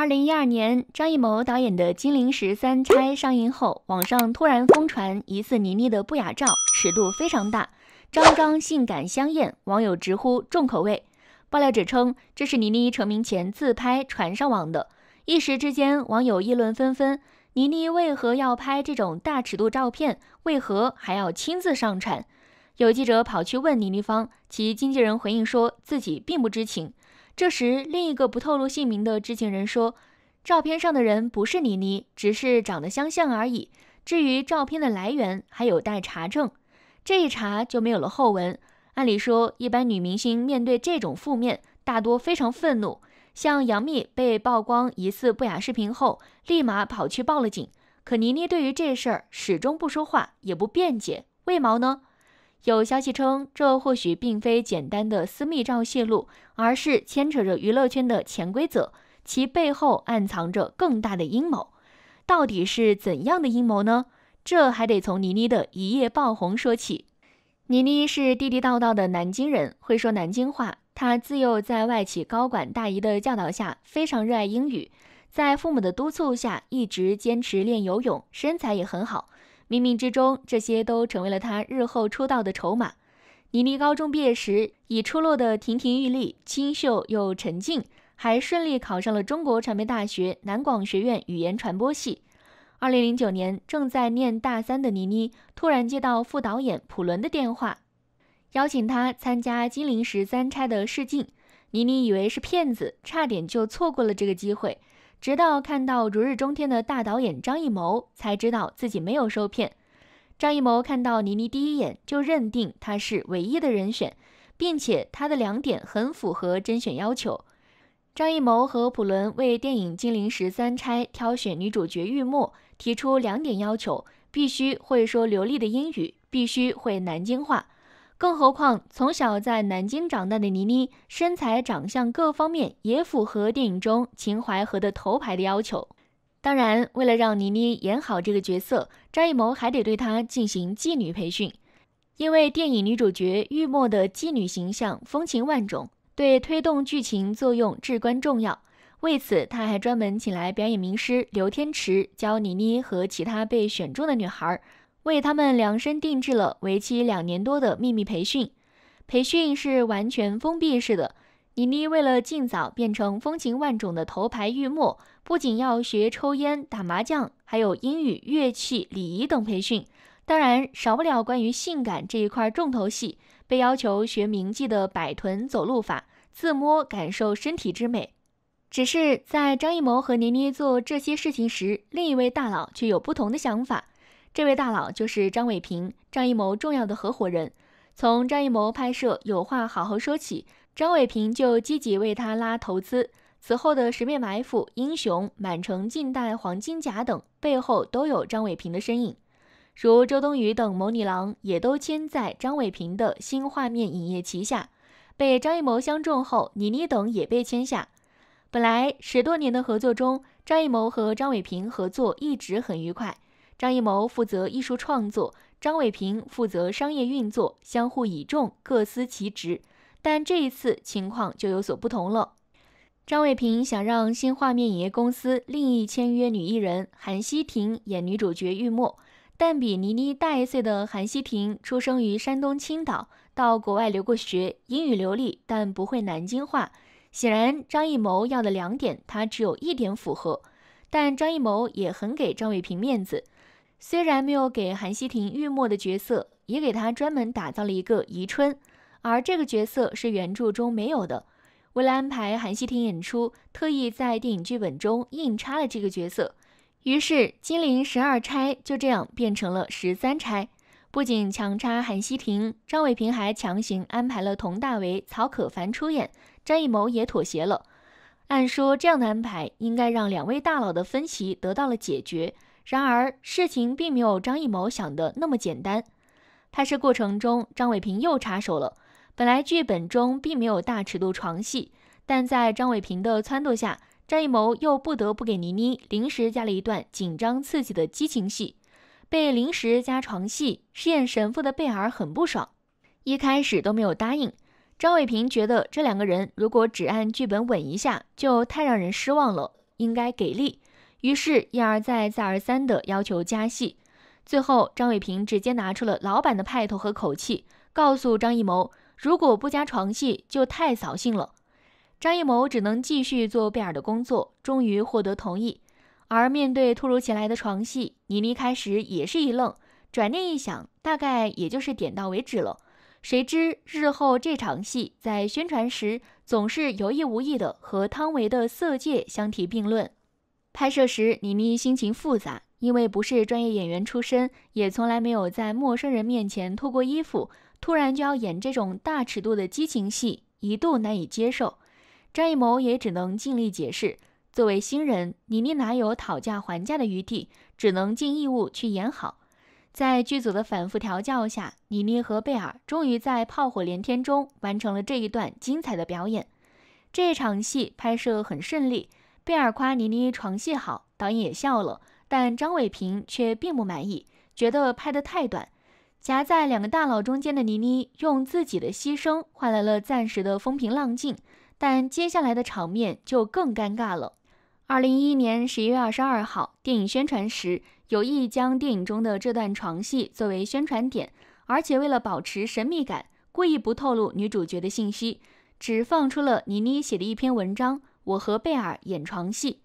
二零一二年，张艺谋导演的《金陵十三钗》上映后，网上突然疯传疑似倪妮的不雅照，尺度非常大，张张性感香艳，网友直呼重口味。爆料者称，这是倪妮成名前自拍传上网的。一时之间，网友议论纷纷：倪妮为何要拍这种大尺度照片？为何还要亲自上传？有记者跑去问倪妮方，其经纪人回应说自己并不知情。这时，另一个不透露姓名的知情人说：“照片上的人不是倪妮，只是长得相像而已。至于照片的来源，还有待查证。这一查就没有了后文。按理说，一般女明星面对这种负面，大多非常愤怒，像杨幂被曝光疑似不雅视频后，立马跑去报了警。可倪妮对于这事儿始终不说话，也不辩解，为毛呢？”有消息称，这或许并非简单的私密照泄露，而是牵扯着娱乐圈的潜规则，其背后暗藏着更大的阴谋。到底是怎样的阴谋呢？这还得从倪妮的一夜爆红说起。倪妮是地地道道的南京人，会说南京话。她自幼在外企高管大姨的教导下，非常热爱英语，在父母的督促下，一直坚持练游泳，身材也很好。冥冥之中，这些都成为了他日后出道的筹码。倪妮高中毕业时，已出落得亭亭玉立、清秀又沉静，还顺利考上了中国传媒大学南广学院语言传播系。二零零九年，正在念大三的倪妮突然接到副导演普伦的电话，邀请他参加《金陵十三钗》的试镜。倪妮以为是骗子，差点就错过了这个机会。直到看到如日中天的大导演张艺谋，才知道自己没有受骗。张艺谋看到倪妮第一眼就认定她是唯一的人选，并且她的两点很符合甄选要求。张艺谋和普伦为电影《金陵十三钗》挑选女主角玉墨，提出两点要求：必须会说流利的英语，必须会南京话。更何况，从小在南京长大的倪妮，身材、长相各方面也符合电影中秦淮河的头牌的要求。当然，为了让倪妮演好这个角色，张艺谋还得对她进行妓女培训，因为电影女主角玉墨的妓女形象风情万种，对推动剧情作用至关重要。为此，他还专门请来表演名师刘天池教倪妮和其他被选中的女孩儿。为他们量身定制了为期两年多的秘密培训，培训是完全封闭式的。倪妮为了尽早变成风情万种的头牌玉墨，不仅要学抽烟、打麻将，还有英语、乐器、礼仪等培训，当然少不了关于性感这一块重头戏，被要求学名妓的摆臀走路法、自摸感受身体之美。只是在张艺谋和倪妮做这些事情时，另一位大佬却有不同的想法。这位大佬就是张伟平，张艺谋重要的合伙人。从张艺谋拍摄《有话好好说》起，张伟平就积极为他拉投资。此后的《十面埋伏》《英雄》《满城尽带黄金甲》等背后都有张伟平的身影。如周冬雨等谋女郎也都签在张伟平的新画面影业旗下。被张艺谋相中后，倪妮等也被签下。本来十多年的合作中，张艺谋和张伟平合作一直很愉快。张艺谋负责艺术创作，张伟平负责商业运作，相互倚重，各司其职。但这一次情况就有所不同了。张伟平想让新画面影业公司另一签约女艺人韩熙婷演女主角玉墨，但比倪妮大一岁的韩熙婷出生于山东青岛，到国外留过学，英语流利，但不会南京话。显然，张艺谋要的两点，她只有一点符合。但张艺谋也很给张伟平面子。虽然没有给韩熙庭玉墨的角色，也给他专门打造了一个宜春，而这个角色是原著中没有的。为了安排韩熙庭演出，特意在电影剧本中硬插了这个角色，于是《金陵十二钗》就这样变成了十三钗。不仅强插韩熙庭，张伟平还强行安排了佟大为、曹可凡出演，张艺谋也妥协了。按说这样的安排应该让两位大佬的分歧得到了解决。然而，事情并没有张艺谋想的那么简单。拍摄过程中，张伟平又插手了。本来剧本中并没有大尺度床戏，但在张伟平的撺掇下，张艺谋又不得不给倪妮临时加了一段紧张刺激的激情戏。被临时加床戏，饰演神父的贝尔很不爽，一开始都没有答应。张伟平觉得这两个人如果只按剧本吻一下，就太让人失望了，应该给力。于是，一而再、再而三的要求加戏。最后，张伟平直接拿出了老板的派头和口气，告诉张艺谋：“如果不加床戏，就太扫兴了。”张艺谋只能继续做贝尔的工作，终于获得同意。而面对突如其来的床戏，倪妮开始也是一愣，转念一想，大概也就是点到为止了。谁知日后这场戏在宣传时，总是有意无意的和汤唯的《色戒》相提并论。拍摄时，倪妮心情复杂，因为不是专业演员出身，也从来没有在陌生人面前脱过衣服，突然就要演这种大尺度的激情戏，一度难以接受。张艺谋也只能尽力解释，作为新人，倪妮哪有讨价还价的余地，只能尽义务去演好。在剧组的反复调教下，倪妮和贝尔终于在炮火连天中完成了这一段精彩的表演。这场戏拍摄很顺利。贝尔夸倪妮床戏好，导演也笑了，但张伟平却并不满意，觉得拍得太短。夹在两个大佬中间的倪妮，用自己的牺牲换来了暂时的风平浪静，但接下来的场面就更尴尬了。二零一一年十一月二十二号，电影宣传时有意将电影中的这段床戏作为宣传点，而且为了保持神秘感，故意不透露女主角的信息，只放出了倪妮写的一篇文章。我和贝尔演床戏，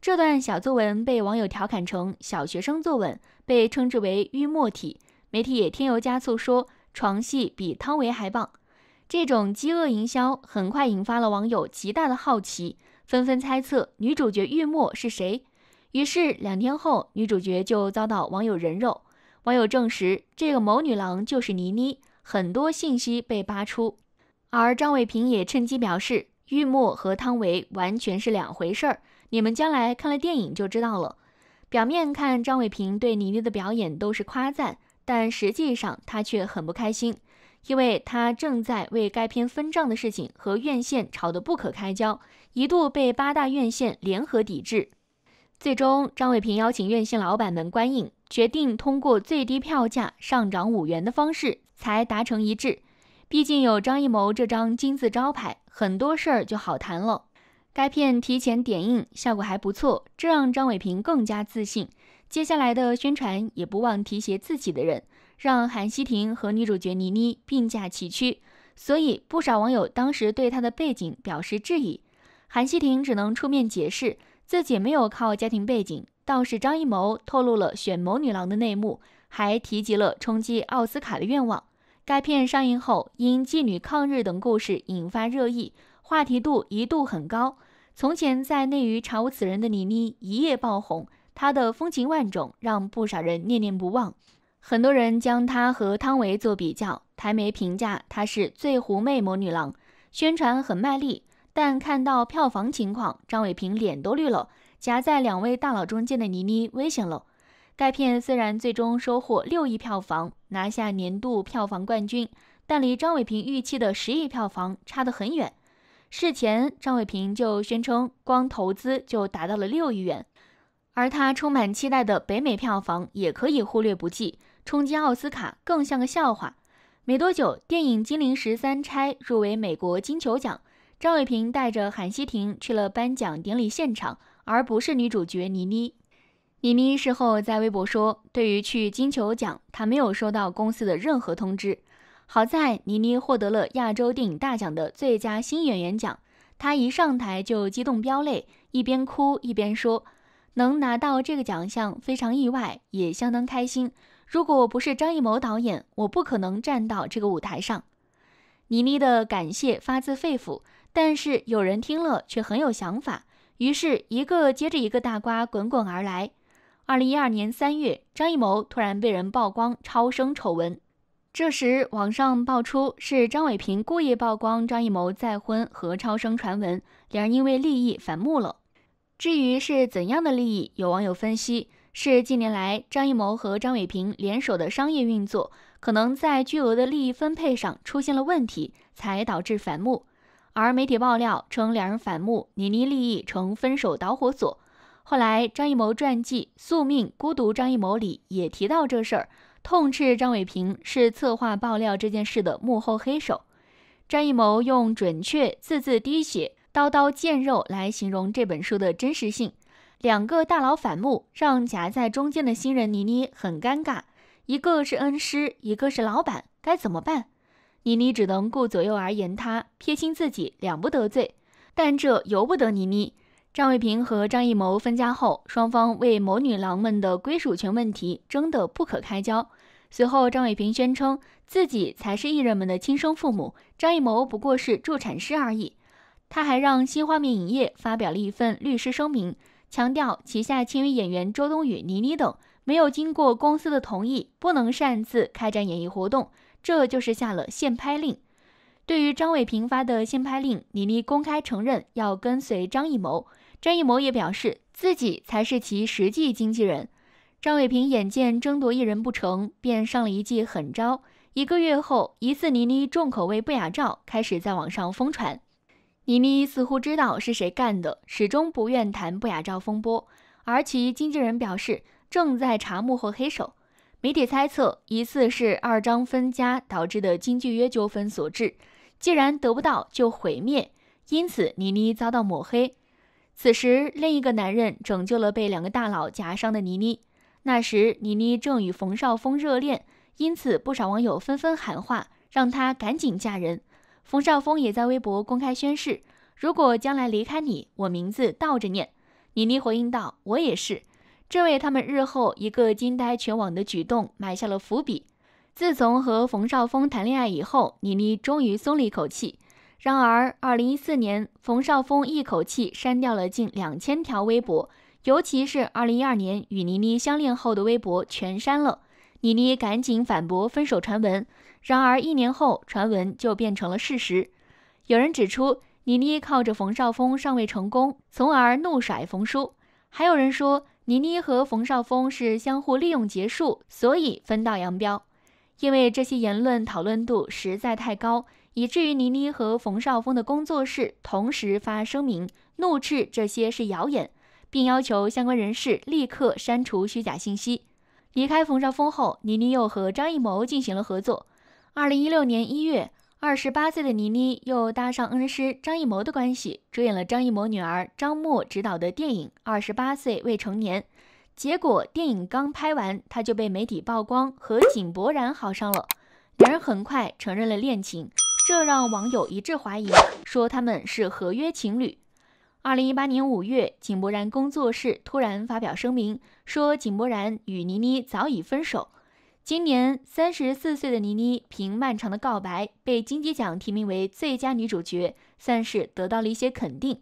这段小作文被网友调侃成小学生作文，被称之为“玉墨体”。媒体也添油加醋说床戏比汤唯还棒，这种饥饿营销很快引发了网友极大的好奇，纷纷猜测女主角玉墨是谁。于是两天后，女主角就遭到网友人肉。网友证实这个某女郎就是倪妮，很多信息被扒出，而张伟平也趁机表示。玉墨和汤唯完全是两回事儿，你们将来看了电影就知道了。表面看张伟平对倪妮的表演都是夸赞，但实际上他却很不开心，因为他正在为该片分账的事情和院线吵得不可开交，一度被八大院线联合抵制。最终，张伟平邀请院线老板们观影，决定通过最低票价上涨五元的方式才达成一致。毕竟有张艺谋这张金字招牌。很多事儿就好谈了。该片提前点映效果还不错，这让张伟平更加自信。接下来的宣传也不忘提携自己的人，让韩熙婷和女主角倪妮并驾齐驱。所以不少网友当时对她的背景表示质疑，韩熙婷只能出面解释自己没有靠家庭背景。倒是张艺谋透露了选某女郎的内幕，还提及了冲击奥斯卡的愿望。该片上映后，因妓女抗日等故事引发热议，话题度一度很高。从前在内娱查无此人的倪妮一夜爆红，她的风情万种让不少人念念不忘。很多人将她和汤唯做比较，台媒评价她是最狐媚魔女郎。宣传很卖力，但看到票房情况，张伟平脸都绿了。夹在两位大佬中间的倪妮危险了。该片》虽然最终收获六亿票房，拿下年度票房冠军，但离张伟平预期的十亿票房差得很远。事前，张伟平就宣称光投资就达到了六亿元，而他充满期待的北美票房也可以忽略不计，冲击奥斯卡更像个笑话。没多久，电影《金陵十三钗》入围美国金球奖，张伟平带着韩熙婷去了颁奖典礼现场，而不是女主角倪妮。倪妮事后在微博说：“对于去金球奖，她没有收到公司的任何通知。好在倪妮获得了亚洲电影大奖的最佳新演员奖，她一上台就激动飙泪，一边哭一边说：能拿到这个奖项非常意外，也相当开心。如果不是张艺谋导演，我不可能站到这个舞台上。”倪妮的感谢发自肺腑，但是有人听了却很有想法，于是一个接着一个大瓜滚滚而来。二零一二年三月，张艺谋突然被人曝光超生丑闻。这时，网上爆出是张伟平故意曝光张艺谋再婚和超生传闻，两人因为利益反目了。至于是怎样的利益，有网友分析是近年来张艺谋和张伟平联手的商业运作，可能在巨额的利益分配上出现了问题，才导致反目。而媒体爆料称，两人反目，倪妮利益成分手导火索。后来，张艺谋传记《宿命孤独张艺谋》里也提到这事儿，痛斥张伟平是策划爆料这件事的幕后黑手。张艺谋用“准确字字滴血，刀刀见肉”来形容这本书的真实性。两个大佬反目，让夹在中间的新人倪妮很尴尬。一个是恩师，一个是老板，该怎么办？倪妮只能顾左右而言他，撇清自己，两不得罪。但这由不得倪妮。张伟平和张艺谋分家后，双方为谋女郎们的归属权问题争得不可开交。随后，张伟平宣称自己才是艺人们的亲生父母，张艺谋不过是助产师而已。他还让新画面影业发表了一份律师声明，强调旗下签约演员周冬雨、倪妮等没有经过公司的同意，不能擅自开展演艺活动，这就是下了限拍令。对于张伟平发的限拍令，倪妮公开承认要跟随张艺谋。张艺谋也表示自己才是其实际经纪人。张伟平眼见争夺艺人不成，便上了一记狠招。一个月后，疑似倪妮重口味不雅照开始在网上疯传。倪妮似乎知道是谁干的，始终不愿谈不雅照风波，而其经纪人表示正在查幕后黑手。媒体猜测，疑似是二张分家导致的经纪约纠纷所致。既然得不到就毁灭，因此倪妮遭到抹黑。此时，另一个男人拯救了被两个大佬夹伤的倪妮。那时，倪妮正与冯绍峰热恋，因此不少网友纷纷喊话，让她赶紧嫁人。冯绍峰也在微博公开宣誓：“如果将来离开你，我名字倒着念。”倪妮回应道：“我也是。”这为他们日后一个惊呆全网的举动埋下了伏笔。自从和冯绍峰谈恋爱以后，倪妮终于松了一口气。然而，二零一四年，冯绍峰一口气删掉了近两千条微博，尤其是二零一二年与倪妮相恋后的微博全删了。倪妮赶紧反驳分手传闻，然而一年后，传闻就变成了事实。有人指出，倪妮靠着冯绍峰尚未成功，从而怒甩冯叔；还有人说，倪妮和冯绍峰是相互利用结束，所以分道扬镳。因为这些言论讨论度实在太高，以至于倪妮和冯绍峰的工作室同时发声明，怒斥这些是谣言，并要求相关人士立刻删除虚假信息。离开冯绍峰后，倪妮又和张艺谋进行了合作。二零一六年一月，二十八岁的倪妮又搭上恩师张艺谋的关系，主演了张艺谋女儿张默执导的电影《二十八岁未成年》。结果电影刚拍完，他就被媒体曝光和井柏然好上了，两人很快承认了恋情，这让网友一致怀疑，说他们是合约情侣。二零一八年五月，井柏然工作室突然发表声明，说井柏然与倪妮早已分手。今年三十四岁的倪妮凭《漫长的告白》被金鸡奖提名为最佳女主角，算是得到了一些肯定。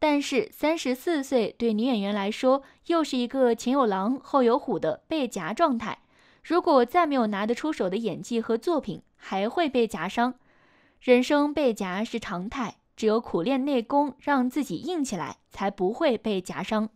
但是三十四岁对女演员来说，又是一个前有狼后有虎的被夹状态。如果再没有拿得出手的演技和作品，还会被夹伤。人生被夹是常态，只有苦练内功，让自己硬起来，才不会被夹伤。